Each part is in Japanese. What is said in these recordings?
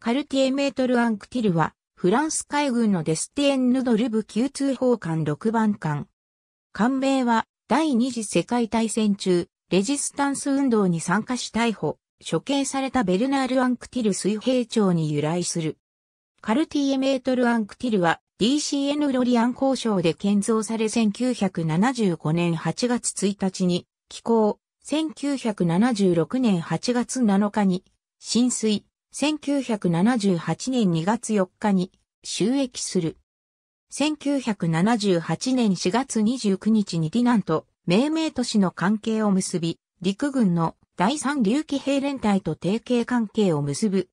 カルティエメートル・アンクティルは、フランス海軍のデスティエンヌ・ドルブ級通報艦6番艦。艦名は、第二次世界大戦中、レジスタンス運動に参加し逮捕、処刑されたベルナール・アンクティル水兵長に由来する。カルティエメートル・アンクティルは DCN ロリアン交渉で建造され1975年8月1日に寄港、1976年8月7日に浸水、1978年2月4日に収益する。1978年4月29日にディナンと命名都市の関係を結び、陸軍の第三竜騎兵連隊と提携関係を結ぶ。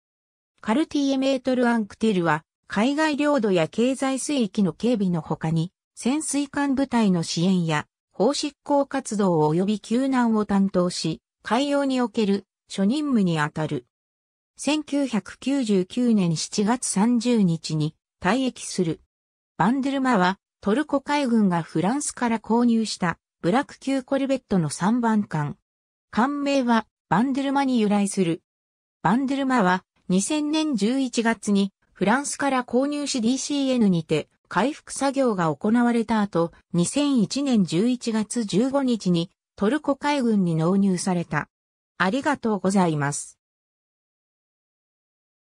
カルティエメートルアンクティルは、海外領土や経済水域の警備の他に、潜水艦部隊の支援や、法執行活動及び救難を担当し、海洋における諸任務にあたる。1999年7月30日に退役する。バンデルマはトルコ海軍がフランスから購入したブラック級コルベットの3番艦。艦名はバンデルマに由来する。バンデルマは2000年11月にフランスから購入し DCN にて回復作業が行われた後、2001年11月15日にトルコ海軍に納入された。ありがとうございます。